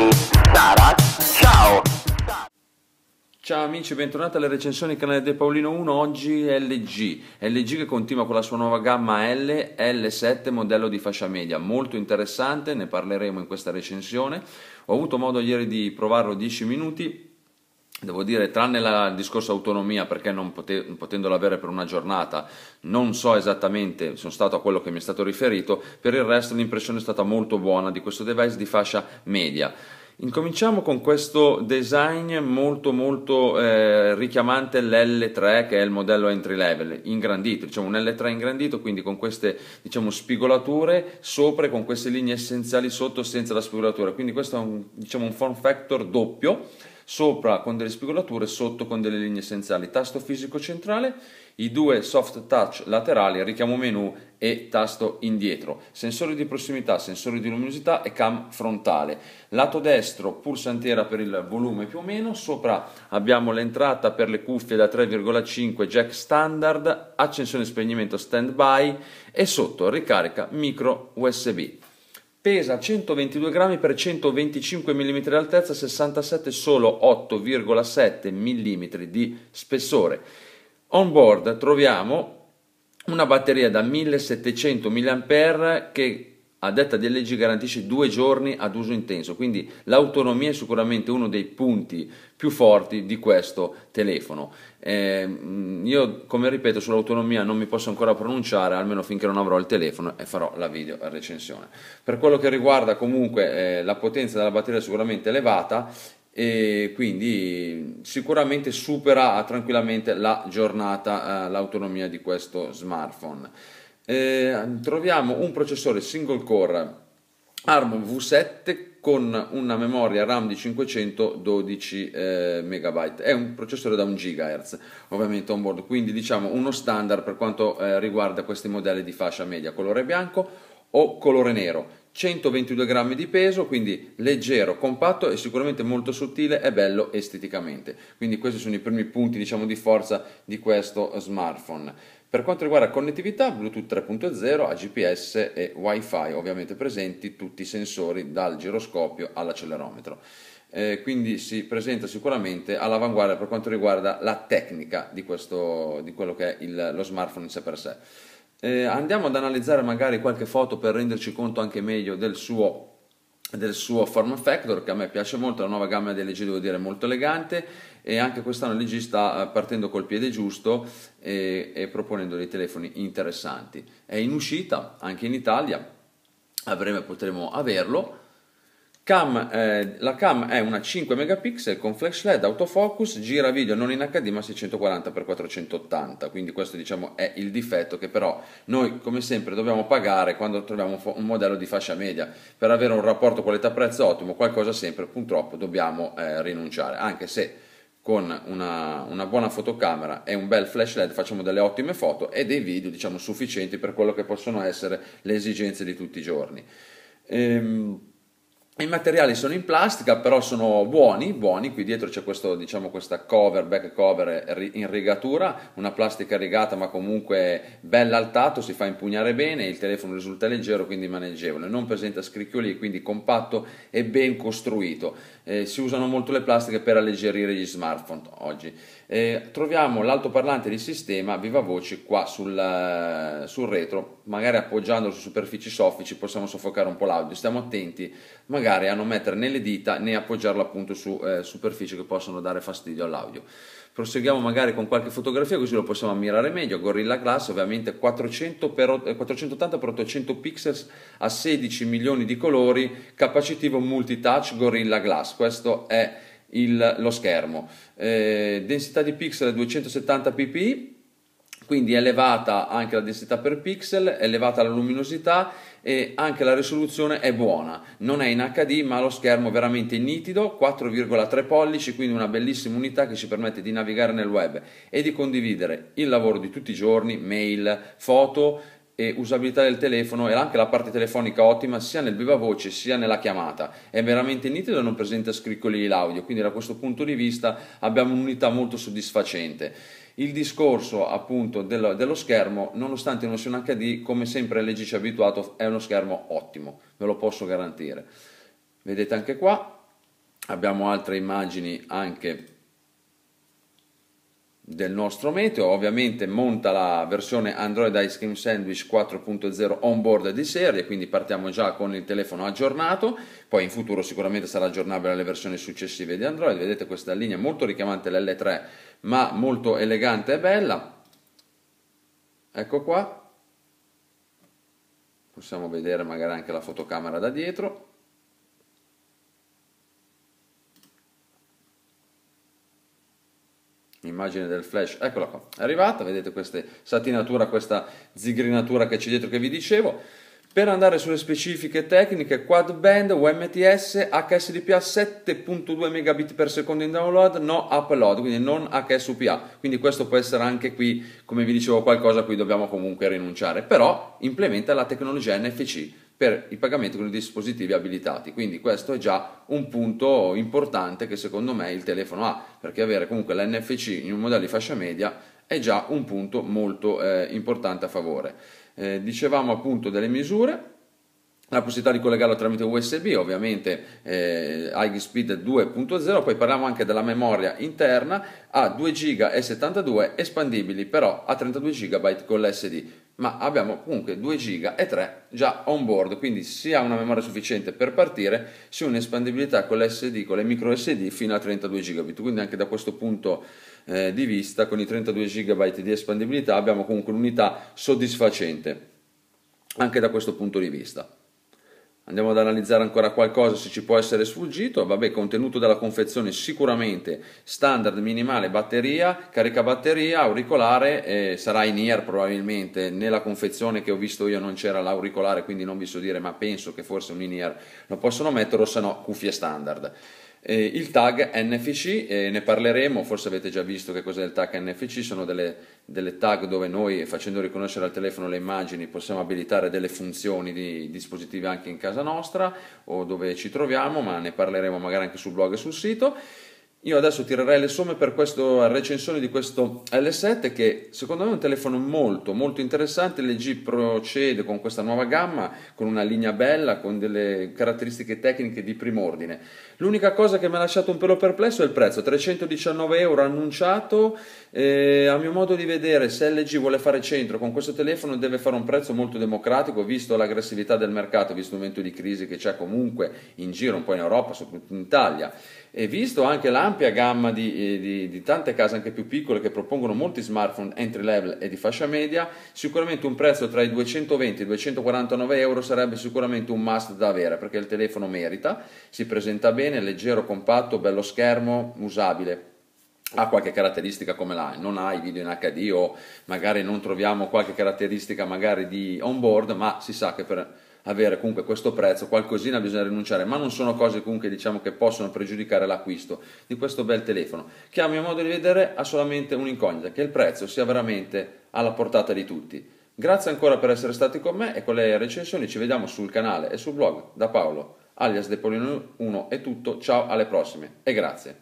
Giovanni, Sara, ciao! Ciao amici, bentornati alle recensioni canale De Paolino 1, oggi LG, LG che continua con la sua nuova gamma L, L7 modello di fascia media, molto interessante, ne parleremo in questa recensione, ho avuto modo ieri di provarlo 10 minuti, Devo dire, tranne il discorso autonomia, perché non pote- potendola avere per una giornata, non so esattamente, sono stato a quello che mi è stato riferito, per il resto l'impressione è stata molto buona di questo device di fascia media. Incominciamo con questo design molto molto eh, richiamante l'L3 che è il modello entry level, ingrandito, diciamo un L3 ingrandito, quindi con queste diciamo, spigolature sopra e con queste linee essenziali sotto senza la spigolatura, quindi questo è un, diciamo, un form factor doppio sopra con delle spigolature, sotto con delle linee essenziali, tasto fisico centrale, i due soft touch laterali, richiamo menu e tasto indietro, sensore di prossimità, sensore di luminosità e cam frontale. Lato destro pulsantiera per il volume più o meno, sopra abbiamo l'entrata per le cuffie da 3,5 jack standard, accensione e spegnimento standby e sotto ricarica micro USB pesa 122 grammi per 125 mm di altezza, 67 solo 8,7 mm di spessore. On board troviamo una batteria da 1700 mAh che a detta di leggi garantisce due giorni ad uso intenso, quindi l'autonomia è sicuramente uno dei punti più forti di questo telefono. Eh, io come ripeto sull'autonomia non mi posso ancora pronunciare, almeno finché non avrò il telefono e farò la video recensione. Per quello che riguarda comunque eh, la potenza della batteria è sicuramente elevata e quindi sicuramente supera ah, tranquillamente la giornata eh, l'autonomia di questo smartphone eh, troviamo un processore single core ARM V7 con una memoria RAM di 512 eh, MB, è un processore da 1 GHz ovviamente on board, quindi diciamo uno standard per quanto eh, riguarda questi modelli di fascia media, colore bianco o colore nero 122 grammi di peso, quindi leggero, compatto e sicuramente molto sottile e bello esteticamente. Quindi questi sono i primi punti diciamo, di forza di questo smartphone. Per quanto riguarda connettività, Bluetooth 3.0 ha GPS e WiFi, ovviamente presenti tutti i sensori dal giroscopio all'accelerometro. Eh, quindi si presenta sicuramente all'avanguardia per quanto riguarda la tecnica di, questo, di quello che è il, lo smartphone in sé per sé. Eh, andiamo ad analizzare magari qualche foto per renderci conto anche meglio del suo del suo Form Factor che a me piace molto, la nuova gamma di LG devo dire molto elegante e anche quest'anno LG sta eh, partendo col piede giusto e, e proponendo dei telefoni interessanti. È in uscita anche in Italia, avremo, potremo averlo Cam, eh, la cam è una 5 megapixel con flash LED, autofocus, gira video non in HD ma 640x480, quindi questo diciamo è il difetto che però noi come sempre dobbiamo pagare quando troviamo un, modello di fascia media, per avere un rapporto qualità-prezzo ottimo, qualcosa sempre purtroppo dobbiamo eh, rinunciare, anche se con una, una, buona fotocamera e un bel flash LED facciamo delle ottime foto e dei video diciamo sufficienti per quello che possono essere le esigenze di tutti i giorni. Ehm, i materiali sono in plastica, però sono buoni, buoni. Qui dietro c'è questo, diciamo, questa cover, back cover eh, in rigatura, una plastica rigata ma comunque bella al tatto, si fa impugnare bene, il telefono risulta leggero, quindi maneggevole, non presenta scricchioli, quindi compatto e ben costruito. Eh, si usano molto le plastiche per alleggerire gli smartphone oggi. Eh, troviamo l'altoparlante di sistema viva voce qua sul, eh, sul retro, magari appoggiandolo su superfici soffici possiamo soffocare un po' l'audio, stiamo attenti, magari magari a non mettere né le dita né appoggiarlo appunto su eh, superfici che possono dare fastidio all'audio. Proseguiamo magari con qualche fotografia così lo possiamo ammirare meglio. Gorilla Glass ovviamente 400 x 480 x 800 pixels a 16 milioni di colori, capacitivo multitouch Gorilla Glass. Questo è il, lo schermo. Eh, densità di pixel 270 ppi quindi è elevata anche la densità per pixel, è elevata la luminosità e anche la risoluzione è buona, non è in HD ma lo schermo è veramente nitido, 4,3 pollici, quindi una bellissima unità che ci permette di navigare nel web e di condividere il lavoro di tutti i giorni, mail, foto, e usabilità del telefono e anche la parte telefonica ottima sia nel viva voce sia nella chiamata. È veramente nitido e non presenta scriccoli l'audio, quindi da questo punto di vista abbiamo un'unità molto soddisfacente. Il discorso appunto dello, dello schermo, nonostante non sia un HD, come sempre LG ci ha abituato, è uno schermo ottimo, ve lo posso garantire. Vedete anche qua, abbiamo altre immagini anche del nostro meteo, ovviamente monta la versione Android Ice Cream Sandwich 4.0 onboard di serie, quindi partiamo già con il telefono aggiornato, poi in futuro sicuramente sarà aggiornabile alle versioni successive di Android, vedete questa linea molto richiamante l'L3 ma molto elegante e bella, ecco qua, possiamo vedere magari anche la fotocamera da dietro, immagine del flash, eccola qua, è arrivata, vedete questa satinatura, questa zigrinatura che c'è dietro che vi dicevo. Per andare sulle specifiche tecniche, quad band, UMTS, HSDPA 7.2 megabit per secondo in download, no upload, quindi non HSUPA. Quindi questo può essere anche qui, come vi dicevo, qualcosa a cui dobbiamo comunque rinunciare, però implementa la tecnologia NFC per il pagamento con i dispositivi abilitati. Quindi questo è già un punto importante che secondo me il telefono ha, perché avere comunque l'NFC in un modello di fascia media è già un punto molto eh, importante a favore. Eh, dicevamo appunto delle misure, la possibilità di collegarlo tramite USB, ovviamente eh, iSpeed 2.0, poi parliamo anche della memoria interna a 2 GB e 72 espandibili però a 32 GB con l'SD ma abbiamo comunque 2 giga e 3 già on board, quindi sia una memoria sufficiente per partire, sia un'espandibilità con l'SD, con le micro SD fino a 32 gigabit, quindi anche da questo punto eh, di vista con i 32 GB di espandibilità abbiamo comunque un'unità soddisfacente anche da questo punto di vista andiamo ad analizzare ancora qualcosa se ci può essere sfuggito, vabbè contenuto della confezione sicuramente standard minimale batteria, caricabatteria, auricolare, eh, sarà in ear probabilmente, nella confezione che ho visto io non c'era l'auricolare quindi non vi so dire ma penso che forse un in ear lo possono mettere o se no cuffie standard. Eh, il tag NFC, eh, ne parleremo, forse avete già visto che cos'è il tag NFC, sono delle, delle, tag dove noi facendo riconoscere al telefono le immagini possiamo abilitare delle funzioni di dispositivi anche in casa nostra o dove ci troviamo, ma ne parleremo magari anche sul blog e sul sito. Io adesso tirerei le somme per questa recensione di questo L7 che secondo me è un telefono molto molto interessante, LG procede con questa nuova gamma, con una linea bella, con delle caratteristiche tecniche di primo ordine. L'unica cosa che mi ha lasciato un pelo perplesso è il prezzo, 319 euro annunciato, eh, a mio modo di vedere se LG vuole fare centro con questo telefono deve fare un prezzo molto democratico visto l'aggressività del mercato, visto il momento di crisi che c'è comunque in giro, un po' in Europa, soprattutto in Italia e visto anche l'ambito un'ampia gamma di, eh, di, di, tante case anche più piccole che propongono molti smartphone entry level e di fascia media, sicuramente un prezzo tra i 220 e i 249 euro sarebbe sicuramente un must da avere perché il telefono merita, si presenta bene, leggero, compatto, bello schermo, usabile ha qualche caratteristica come l'ha, non ha i video in HD o magari non troviamo qualche caratteristica magari di onboard, ma si sa che per avere comunque questo prezzo, qualcosina bisogna rinunciare, ma non sono cose comunque diciamo che possono pregiudicare l'acquisto di questo bel telefono, che a mio modo di vedere ha solamente un'incognita, che il prezzo sia veramente alla portata di tutti. Grazie ancora per essere stati con me e con le recensioni ci vediamo sul canale e sul blog da Paolo alias Depolino 1 è tutto, ciao alle prossime e grazie.